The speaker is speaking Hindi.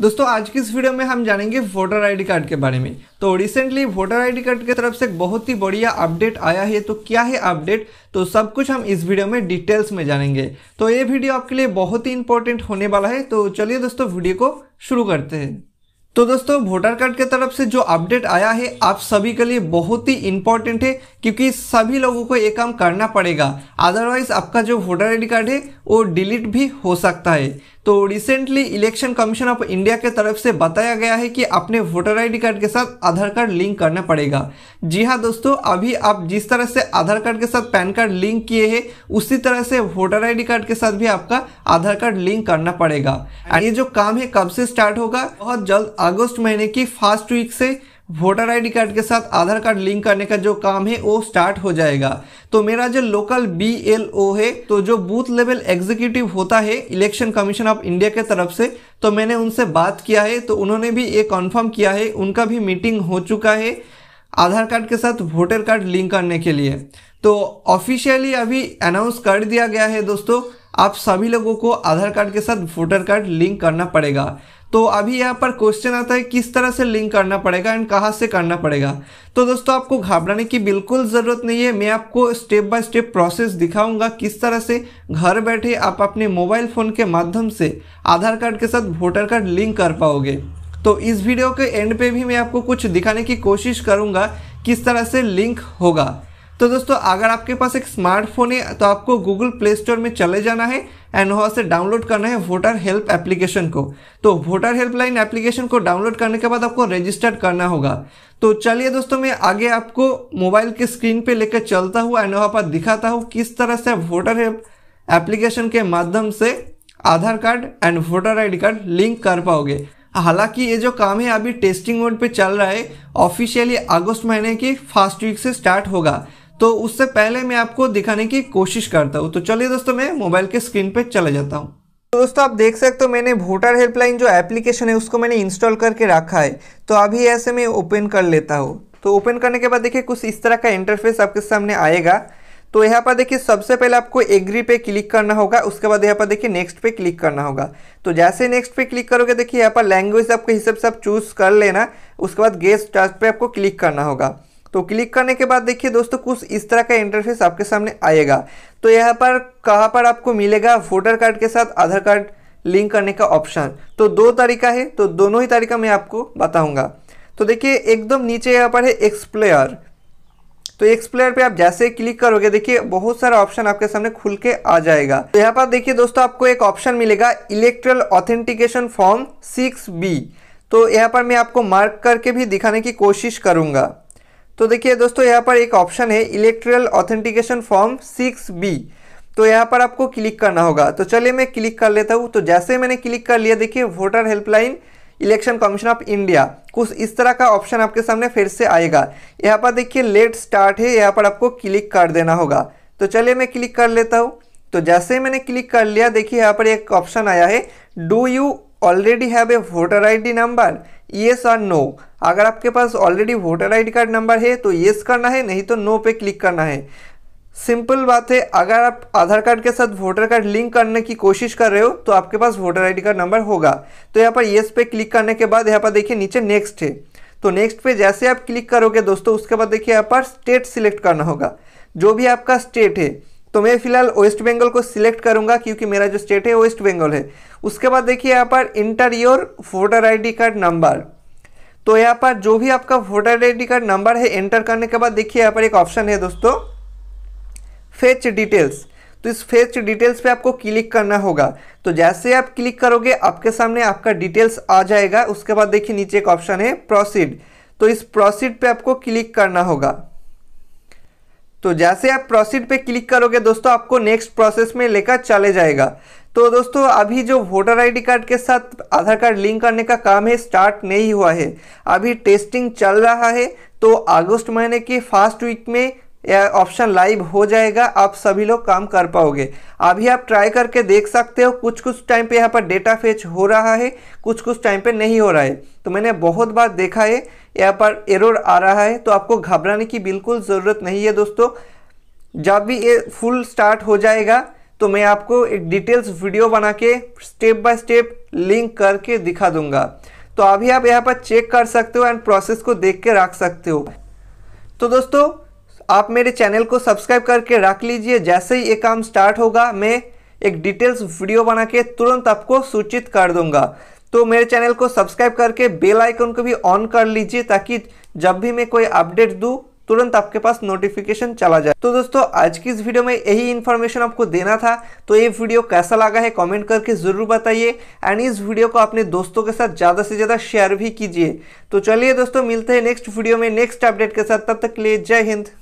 दोस्तों आज की इस वीडियो में हम जानेंगे वोटर आईडी कार्ड के बारे में तो रिसेंटली वोटर आईडी कार्ड की तरफ से एक बहुत ही बढ़िया अपडेट आया है तो क्या है अपडेट तो सब कुछ हम इस वीडियो में डिटेल्स में जानेंगे तो ये वीडियो आपके लिए बहुत ही इंपॉर्टेंट होने वाला है तो चलिए दोस्तों वीडियो को शुरू करते हैं तो दोस्तों वोटर कार्ड के तरफ से जो अपडेट आया है आप सभी के लिए बहुत ही इम्पोर्टेंट है क्योंकि सभी लोगों को ये काम करना पड़ेगा अदरवाइज आपका जो वोटर आई कार्ड है वो डिलीट भी हो सकता है तो recently election commission of India के तरफ से बताया गया है कि अपने वोटर आईडी कार्ड के साथ आधार कार्ड लिंक करना पड़ेगा जी हाँ दोस्तों अभी आप जिस तरह से आधार कार्ड के साथ पैन कार्ड लिंक किए हैं उसी तरह से वोटर आईडी कार्ड के साथ भी आपका आधार कार्ड लिंक करना पड़ेगा ये जो काम है कब से स्टार्ट होगा बहुत जल्द अगस्त महीने की फर्स्ट वीक से वोटर आईडी कार्ड के साथ आधार कार्ड लिंक करने का जो काम है वो स्टार्ट हो जाएगा तो मेरा जो लोकल बी है तो जो बूथ लेवल एग्जीक्यूटिव होता है इलेक्शन कमीशन ऑफ इंडिया के तरफ से तो मैंने उनसे बात किया है तो उन्होंने भी ये कन्फर्म किया है उनका भी मीटिंग हो चुका है आधार कार्ड के साथ वोटर कार्ड लिंक करने के लिए तो ऑफिशियली अभी अनाउंस कर दिया गया है दोस्तों आप सभी लोगों को आधार कार्ड के साथ वोटर कार्ड लिंक करना पड़ेगा तो अभी यहाँ पर क्वेश्चन आता है किस तरह से लिंक करना पड़ेगा एंड कहाँ से करना पड़ेगा तो दोस्तों आपको घबराने की बिल्कुल ज़रूरत नहीं है मैं आपको स्टेप बाय स्टेप प्रोसेस दिखाऊंगा किस तरह से घर बैठे आप अपने मोबाइल फ़ोन के माध्यम से आधार कार्ड के साथ वोटर कार्ड लिंक कर पाओगे तो इस वीडियो के एंड पे भी मैं आपको कुछ दिखाने की कोशिश करूँगा किस तरह से लिंक होगा तो दोस्तों अगर आपके पास एक स्मार्टफोन है तो आपको गूगल प्ले स्टोर में चले जाना है एंड वहाँ से डाउनलोड करना है वोटर हेल्प एप्लीकेशन को तो वोटर हेल्पलाइन एप्लीकेशन को डाउनलोड करने के बाद आपको रजिस्टर करना होगा तो चलिए दोस्तों मैं आगे आपको मोबाइल के स्क्रीन पे लेकर चलता हूँ एंड वहाँ पर दिखाता हूँ किस तरह से वोटर हेल्प एप्लीकेशन के माध्यम से Aadhaar card and voter I card link कर पाओगे हालांकि ये जो काम है अभी टेस्टिंग मोड पे चल रहा है ऑफिशियली अगस्त महीने की फर्स्ट वीक से स्टार्ट होगा तो उससे पहले मैं आपको दिखाने की कोशिश करता हूँ तो चलिए दोस्तों मैं मोबाइल के स्क्रीन पर चला जाता हूँ तो दोस्तों आप देख सकते हो मैंने वोटर हेल्पलाइन जो एप्लीकेशन है उसको मैंने इंस्टॉल करके रखा है तो अभी ऐसे मैं ओपन कर लेता हूँ तो ओपन करने के बाद देखिए कुछ इस तरह का इंटरफेस आपके सामने आएगा तो यहाँ पर देखिए सबसे पहले आपको एग्री पे क्लिक करना होगा उसके बाद यहाँ पर देखिए नेक्स्ट पे क्लिक करना होगा तो जैसे नेक्स्ट पे क्लिक करोगे देखिए यहाँ पर लैंग्वेज आपके हिसाब से आप चूज़ कर लेना उसके बाद गेस्ट चार्ज पे आपको क्लिक करना होगा तो क्लिक करने के बाद देखिए दोस्तों कुछ इस तरह का इंटरफेस आपके सामने आएगा तो यहाँ पर कहाँ पर आपको मिलेगा वोटर कार्ड के साथ आधार कार्ड लिंक करने का ऑप्शन तो दो तरीका है तो दोनों ही तरीका मैं आपको बताऊंगा तो देखिए एकदम नीचे यहाँ पर है एक्सप्लेयर तो एक्सप्लेयर पे आप जैसे क्लिक करोगे देखिए बहुत सारा ऑप्शन आपके सामने खुल के आ जाएगा तो यहाँ पर देखिए दोस्तों आपको एक ऑप्शन मिलेगा electoral authentication form six B तो यहाँ पर मैं आपको मार्क करके भी दिखाने की कोशिश करूँगा तो देखिए दोस्तों यहाँ पर एक ऑप्शन है electoral authentication form six B तो यहाँ पर आपको क्लिक करना होगा तो चलिए मैं क्लिक कर लेता हूँ तो जैसे मैंने क्लिक कर लिया देखिए voter helpline election commission of India कुछ इस तरह का ऑप्शन आपके सामने फिर से आएगा यहाँ पर देखिए लेट स्टार्ट है यहाँ पर आपको क्लिक कर देना होगा तो चलिए मैं क्लिक कर लेता हूँ तो जैसे ही मैंने क्लिक कर लिया देखिए यहाँ पर एक ऑप्शन आया है do you already have a voter I number yes और नो अगर आपके पास already voter ID card number है तो येस करना है नहीं तो नो पे क्लिक करना है सिंपल बात है अगर आप आधार कार्ड के साथ वोटर कार्ड लिंक करने की कोशिश कर रहे हो तो आपके पास वोटर आईडी कार्ड नंबर होगा तो यहाँ पर येस पे क्लिक करने के बाद यहाँ पर देखिए नीचे नेक्स्ट है तो नेक्स्ट पे जैसे आप क्लिक करोगे दोस्तों उसके बाद देखिए यहाँ पर स्टेट सिलेक्ट करना होगा जो भी आपका स्टेट है तो मैं फिलहाल वेस्ट बंगाल को सिलेक्ट करूंगा क्योंकि मेरा जो स्टेट है वेस्ट बंगाल है उसके बाद देखिए यहाँ पर enter your voter ID card number तो यहाँ पर जो भी आपका वोटर आई कार्ड नंबर है एंटर करने के बाद देखिए यहाँ पर एक ऑप्शन है दोस्तों फेच डिटेल्स तो इस फेच डिटेल्स पे आपको क्लिक करना होगा तो जैसे आप क्लिक करोगे आपके सामने आपका डिटेल्स आ जाएगा उसके बाद देखिए नीचे एक ऑप्शन है प्रोसीड तो इस प्रोसीड पे आपको क्लिक करना होगा तो जैसे आप प्रोसीड पे क्लिक करोगे दोस्तों आपको नेक्स्ट प्रोसेस में लेकर चले जाएगा तो दोस्तों अभी जो वोटर आईडी कार्ड के साथ आधार कार्ड लिंक करने का काम है स्टार्ट नहीं हुआ है अभी टेस्टिंग चल रहा है तो अगस्त महीने के फर्स्ट वीक में यह ऑप्शन लाइव हो जाएगा आप सभी लोग काम कर पाओगे अभी आप ट्राई करके देख सकते हो कुछ कुछ टाइम पे यहाँ पर डेटा फेच हो रहा है कुछ कुछ टाइम पे नहीं हो रहा है तो मैंने बहुत बार देखा है यहाँ पर एरर आ रहा है तो आपको घबराने की बिल्कुल ज़रूरत नहीं है दोस्तों जब भी ये फुल स्टार्ट हो जाएगा तो मैं आपको एक डिटेल्स वीडियो बना के स्टेप बाय स्टेप लिंक करके दिखा दूंगा तो अभी आप यहाँ पर चेक कर सकते हो एंड प्रोसेस को देख के रख सकते हो तो दोस्तों आप मेरे चैनल को सब्सक्राइब करके रख लीजिए जैसे ही ये काम स्टार्ट होगा मैं एक डिटेल्स वीडियो बना के तुरंत आपको सूचित कर दूंगा तो मेरे चैनल को सब्सक्राइब करके बेल आइकन को भी ऑन कर लीजिए ताकि जब भी मैं कोई अपडेट दूँ तुरंत आपके पास नोटिफिकेशन चला जाए तो दोस्तों आज की इस वीडियो में यही इन्फॉर्मेशन आपको देना था तो ये वीडियो कैसा लगा है कमेंट करके ज़रूर बताइए एंड इस वीडियो को अपने दोस्तों के साथ ज़्यादा से ज़्यादा शेयर भी कीजिए तो चलिए दोस्तों मिलते हैं नेक्स्ट वीडियो में नेक्स्ट अपडेट के साथ तब तक के लिए जय हिंद